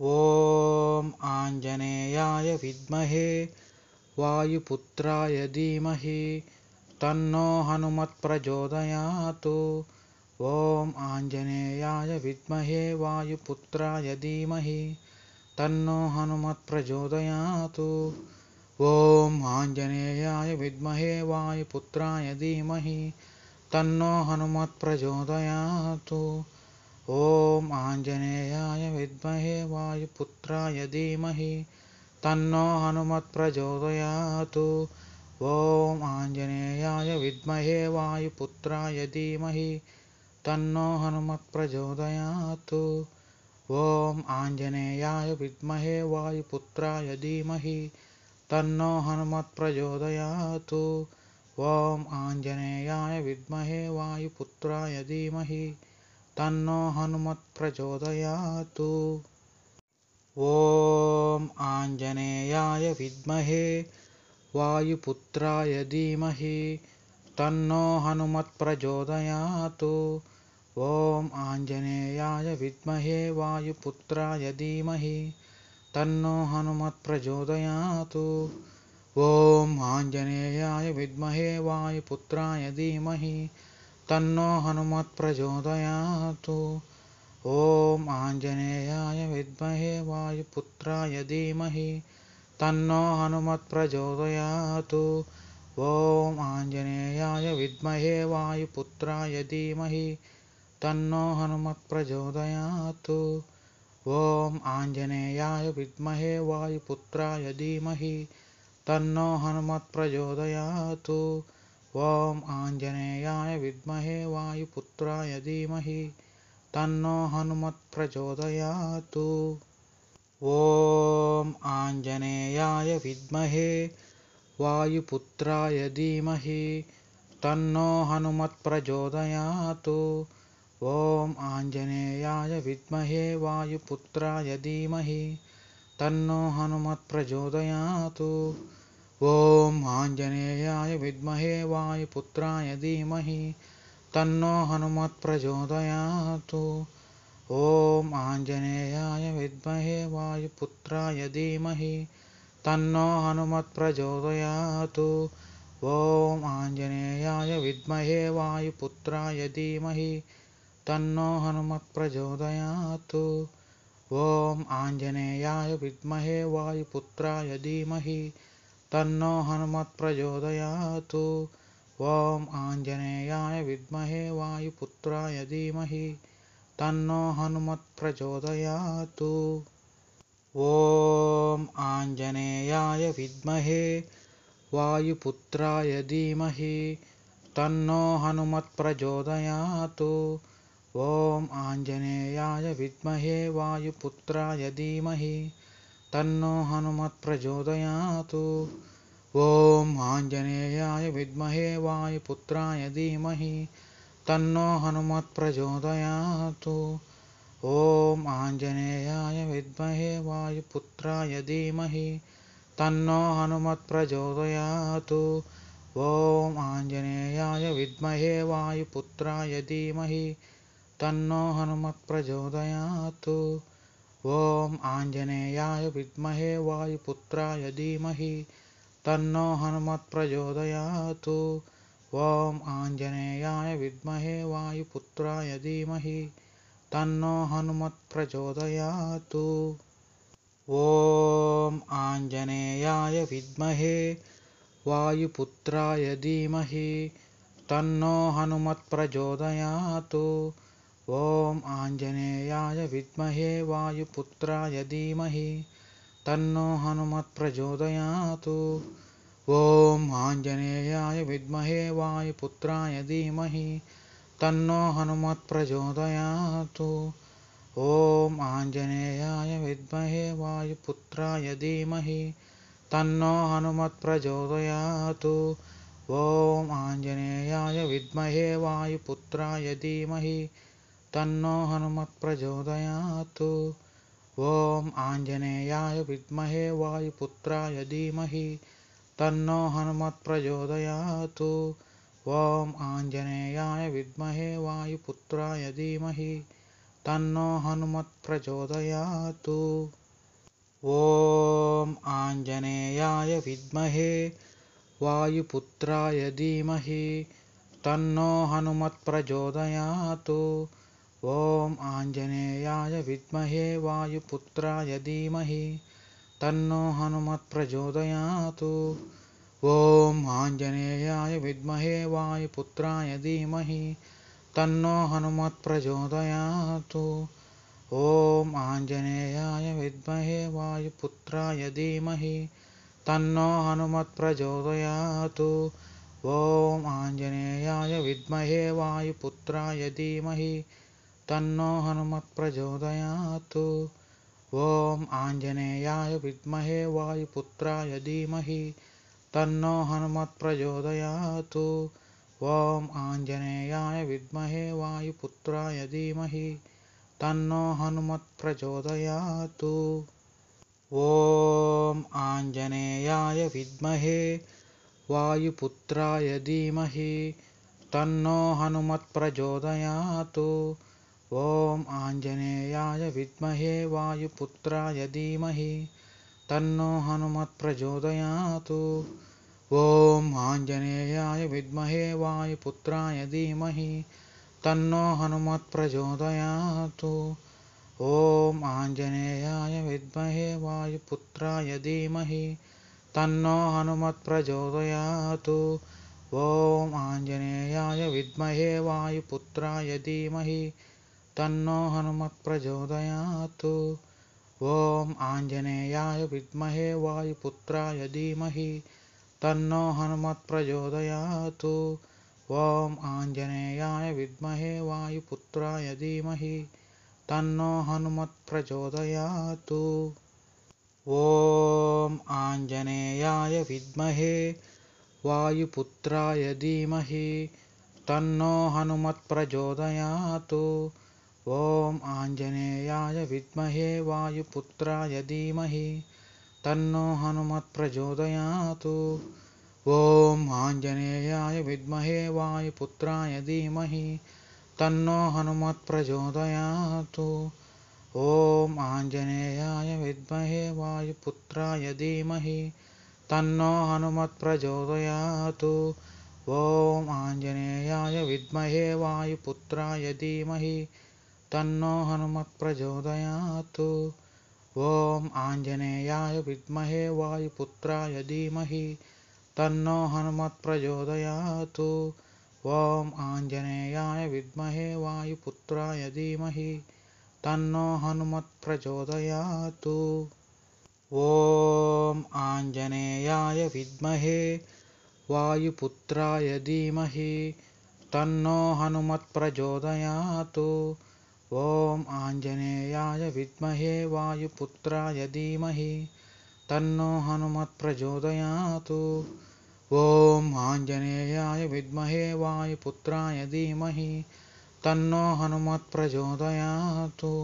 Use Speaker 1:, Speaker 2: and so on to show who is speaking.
Speaker 1: ॐ आञ्जनेयाय विद्महे वायुपुत्राय धीमहि तन्नो हनुमत्प्रचोदयातु ॐ आञ्जनेयाय विद्महे वायुपुत्राय धीमहि तन्नो हनुमत्प्रचोदयातु ॐ आञ्जनेयाय विद्महे वायुपुत्राय धीमहि तन्नो हनुमत्प्रचोदयातु ॐ आञ्जनेयाय विद्महे वायुपुत्राय धीमहि तन्नो हनुमत्प्रचोदयातु ॐ आञ्जनेयाय विद्महे वायुपुत्राय धीमहि तन्नो हनुमत्प्रचोदयातु ॐ आञ्जनेयाय विद्महे वायुपुत्राय धीमहि तन्नो हनुमत्प्रचोदयातु ॐ आञ्जनेयाय विद्महे वायुपुत्राय धीमहि तन्नो हनुमत्प्रचोदयातु ॐ आञ्जनेयाय विद्महे वायुपुत्राय धीमहि तन्नो हनुमत्प्रचोदयातु ॐ आञ्जनेयाय विद्महे वायुपुत्राय धीमहि तन्नो हनुमत्प्रचोदयातु ॐ आञ्जनेयाय विद्महे वायुपुत्राय धीमहि तन्नो हनुमत् प्रचोदयातु ॐ आञ्जनेयाय विद्महे वायुपुत्राय धीमहि तन्नो हनुमत् प्रचोदयातु ॐ आञ्जनेयाय विद्महे वायुपुत्राय धीमहि तन्नो हनुमत् प्रचोदयातु ॐ आञ्जनेयाय विद्महे वायुपुत्राय धीमहि तन्नो हनुमत् प्रचोदयातु ॐ आञ्जनेयाय विद्महे वायुपुत्राय धीमहि तन्नो हनुमत्प्रचोदयातु ॐ आञ्जनेयाय विद्महे वायुपुत्राय धीमहि तन्नो हनुमत्प्रचोदयातु ॐ आञ्जनेयाय विद्महे वायुपुत्राय धीमहि तन्नो हनुमत्प्रचोदयातु ॐ आञ्जनेयाय विद्महे वायुपुत्राय धीमहि तन्नो हनुमत्प्रचोदयातु ॐ आञ्जनेयाय विद्महे वायुपुत्राय धीमहि तन्नो हनुमत्प्रचोदयातु ॐ आञ्जनेयाय विद्महे वायुपुत्राय धीमहि तन्नो हनुमत्प्रचोदयातु ॐ आञ्जनेयाय विद्महे वायुपुत्राय धीमहि तन्नो हनुमत्प्रचोदयातु ॐ आञ्जनेयाय विद्महे वायुपुत्राय धीमहि तन्नो हनुमत्प्रचोदयातु ॐ आञ्जनेयाय विद्महे वायुपुत्राय धीमहि तन्नो हनुमत्प्रचोदयातु ॐ आञ्जनेयाय विद्महे वायुपुत्राय धीमहि तन्नो हनुमत्प्रचोदयातु ॐ आञ्जनेयाय विद्महे वायुपुत्राय धीमहि तन्नो हनुमत्प्रचोदयातु ॐ आञ्जनेयाय विद्महे वायुपुत्राय धीमहि तन्नो हनुमत्प्रचोदयातु ॐ आञ्जनेयाय विद्महे वायुपुत्राय धीमहि तन्नो हनुमत्प्रचोदयातु ॐ आञ्जनेयाय विद्महे वायुपुत्राय धीमहि तन्नो हनुमत्प्रचोदयातु ॐ आञ्जनेयाय विद्महे वायुपुत्राय धीमहि तन्नो हनुमत्प्रचोदयातु ॐ आञ्जनेयाय विद्महे वायुपुत्राय धीमहि तन्नो हनुमत्प्रचोदयात् ॐ आञ्जनेयाय विद्महे वायुपुत्राय धीमहि तन्नो हनुमत्प्रचोदयातु ॐ आञ्जनेयाय विद्महे वायुपुत्राय धीमहि तन्नो हनुमत्प्रचोदयातु ॐ आञ्जनेयाय विद्महे वायुपुत्राय धीमहि तन्नो हनुमत्प्रचोदयातु ॐ आञ्जनेयाय विद्महे वायुपुत्राय धीमहि तन्नो हनुमत् हनुमत्प्रचोदयात् ॐ आञ्जनेयाय विद्महे वायुपुत्राय धीमहि तन्नो हनुमत् हनुमत्प्रचोदयात् ॐ आञ्जनेयाय विद्महे वायुपुत्राय धीमहि तन्नो हनुमत् हनुमत्प्रचोदयात् ॐ आञ्जनेयाय विद्महे वायुपुत्राय धीमहि तन्नो हनुमत् हनुमत्प्रचोदयात् ॐ आञ्जनेयाय विद्महे वायुपुत्राय धीमहि तन्नो हनुमत्प्रचोदयातु ॐ आञ्जनेयाय विद्महे वायुपुत्राय धीमहि तन्नो हनुमत्प्रचोदयातु ॐ आञ्जनेयाय विद्महे वायुपुत्राय धीमहि तन्नो हनुमत्प्रचोदयातु ॐ आञ्जनेयाय विद्महे वायुपुत्राय धीमहि तन्नो हनुमत्प्रचोदयात् ॐ आञ्जनेयाय विद्महे वायुपुत्राय धीमहि तन्नो हनुमत्प्रचोदयात् ॐ आञ्जनेयाय विद्महे वायुपुत्राय धीमहि तन्नो हनुमत्प्रचोदयात् ॐ आञ्जनेयाय विद्महे वायुपुत्राय धीमहि तन्नो हनुमत्प्रचोदयात् ॐ आञ्जनेयाय विद्महे वायुपुत्राय धीमहि तन्नो हनुमत्प्रचोदयातु ॐ आञ्जनेयाय विद्महे वायुपुत्राय धीमहि तन्नो हनुमत्प्रचोदयातु ॐ आञ्जनेयाय विद्महे वायुपुत्राय धीमहि तन्नो हनुमत्प्रचोदयातु ॐ आञ्जनेयाय विद्महे वायुपुत्राय धीमहि तन्नो हनुमत् प्रचोदयात् ॐ आञ्जनेयाय विद्महे वायुपुत्राय धीमहि तन्नो हनुमत् प्रचोदयात् ॐ आञ्जनेयाय विद्महे वायुपुत्राय धीमहि तन्नो हनुमत् प्रचोदयात् ॐ आञ्जनेयाय विद्महे वायुपुत्राय धीमहि तन्नो हनुमत् प्रचोदयात् ॐ आञ्जनेयाय विद्महे वायुपुत्राय धीमहि तन्नो हनुमत्प्रचोदयात् ॐ आञ्जनेयाय विद्महे वायुपुत्राय धीमहि तन्नो हनुमत्प्रचोदयात् ॐ आञ्जनेयाय विद्महे वायुपुत्राय धीमहि तन्नो हनुमत्प्रचोदयात् ॐ आञ्जनेयाय विद्महे वायुपुत्राय धीमहि तन्नो हनुमत्प्रचोदयात् ॐ आञ्जनेयाय विद्महे वायुपुत्राय धीमहि तन्नो हनुमत्प्रचोदयात् ॐ आञ्जनेयाय विद्महे वायुपुत्राय धीमहि तन्नो हनुमत्प्रचोदयात् ॐ आञ्जनेयाय विद्महे वायुपुत्राय धीमहि तन्नो हनुमत्प्रचोदयात् ॐ आञ्जनेयाय विद्महे वायुपुत्राय धीमहि तन्नो हनुमत्प्रचोदयातु ॐ आञ्जनेयाय विद्महे वायुपुत्राय धीमहि तन्नो हनुमत्प्रचोदयातु